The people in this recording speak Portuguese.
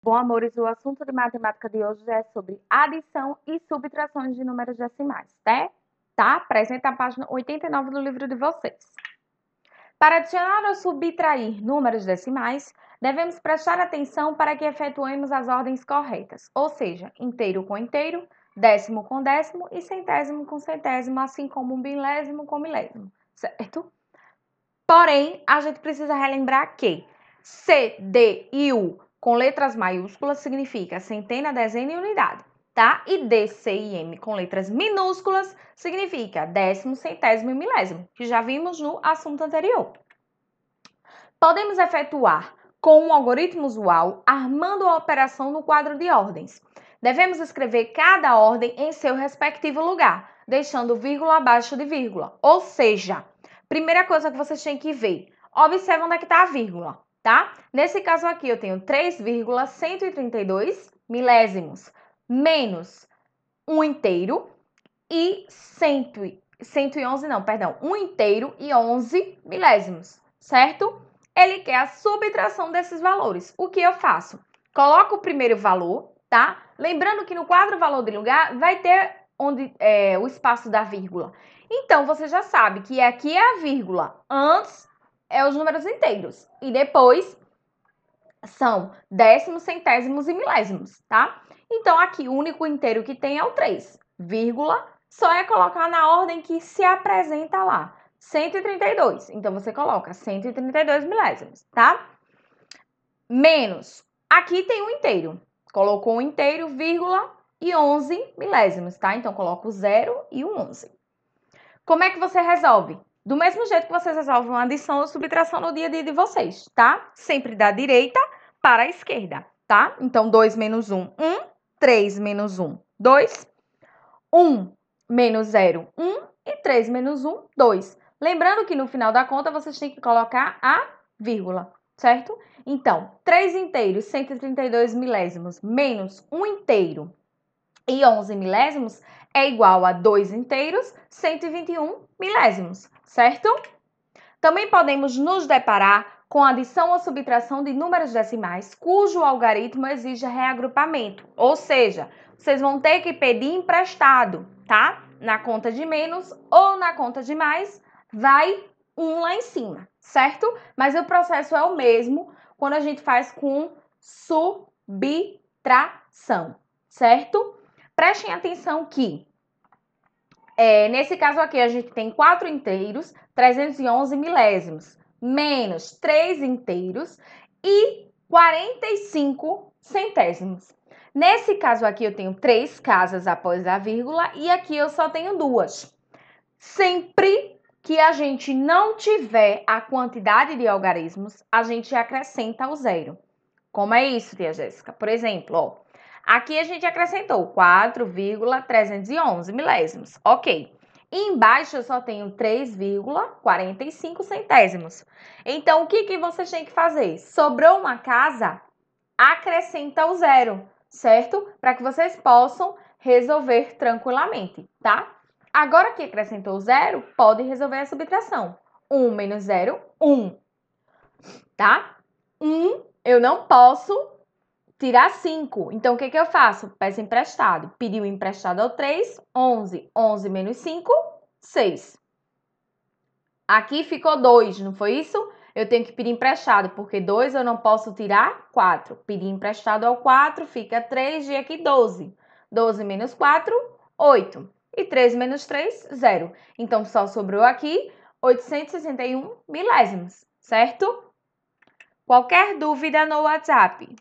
Bom, amores, o assunto de matemática de hoje é sobre adição e subtrações de números decimais, tá? Tá? Presente na página 89 do livro de vocês. Para adicionar ou subtrair números decimais, devemos prestar atenção para que efetuemos as ordens corretas, ou seja, inteiro com inteiro, décimo com décimo e centésimo com centésimo, assim como milésimo com milésimo, certo? Porém, a gente precisa relembrar que C, D e U com letras maiúsculas significa centena, dezena e unidade, tá? E DCIM com letras minúsculas significa décimo, centésimo e milésimo, que já vimos no assunto anterior. Podemos efetuar com um algoritmo usual armando a operação no quadro de ordens. Devemos escrever cada ordem em seu respectivo lugar, deixando vírgula abaixo de vírgula. Ou seja, primeira coisa que vocês têm que ver, observa onde é que está a vírgula tá? Nesse caso aqui, eu tenho 3,132 milésimos menos 1 inteiro e 100, 111, não, perdão, 1 inteiro e 11 milésimos, certo? Ele quer a subtração desses valores. O que eu faço? Coloco o primeiro valor, tá? Lembrando que no quadro valor de lugar vai ter onde é, o espaço da vírgula. Então, você já sabe que aqui é a vírgula antes é os números inteiros. E depois são décimos, centésimos e milésimos, tá? Então, aqui o único inteiro que tem é o 3, vírgula, só é colocar na ordem que se apresenta lá. 132. Então, você coloca 132 milésimos, tá? Menos. Aqui tem um inteiro. Colocou um inteiro, vírgula, e 11 milésimos, tá? Então, coloca o 0 e o 11. Como é que você resolve? Do mesmo jeito que vocês resolvem uma adição ou subtração no dia a dia de vocês, tá? Sempre da direita para a esquerda, tá? Então, 2 menos 1, 1. 3 menos 1, 2. 1 menos 0, 1. E 3 menos 1, 2. Lembrando que no final da conta vocês têm que colocar a vírgula, certo? Então, 3 inteiros, 132 milésimos, menos 1 inteiro, e 11 milésimos é igual a 2 inteiros, 121 milésimos, certo? Também podemos nos deparar com a adição ou subtração de números decimais cujo algarismo exige reagrupamento, ou seja, vocês vão ter que pedir emprestado, tá? Na conta de menos ou na conta de mais, vai um lá em cima, certo? Mas o processo é o mesmo quando a gente faz com subtração, certo? Prestem atenção que, é, nesse caso aqui, a gente tem 4 inteiros, 311 milésimos, menos 3 inteiros e 45 centésimos. Nesse caso aqui, eu tenho três casas após a vírgula e aqui eu só tenho duas. Sempre que a gente não tiver a quantidade de algarismos, a gente acrescenta o zero. Como é isso, tia Jéssica? Por exemplo, ó, Aqui a gente acrescentou 4,311 milésimos. Ok. E embaixo eu só tenho 3,45 centésimos. Então, o que, que vocês têm que fazer? Sobrou uma casa, acrescenta o zero, certo? Para que vocês possam resolver tranquilamente, tá? Agora que acrescentou zero, pode resolver a subtração. 1 menos 0, 1. Tá? 1 eu não posso tirar 5. Então, o que, que eu faço? Peço emprestado. Pediu emprestado ao 3, 11. 11 menos 5, 6. Aqui ficou 2, não foi isso? Eu tenho que pedir emprestado, porque 2 eu não posso tirar 4. Pedir emprestado ao 4 fica 3 e aqui 12. 12 menos 4, 8. E 3 menos 3, 0. Então, só sobrou aqui 861 milésimos, certo? Qualquer dúvida no WhatsApp.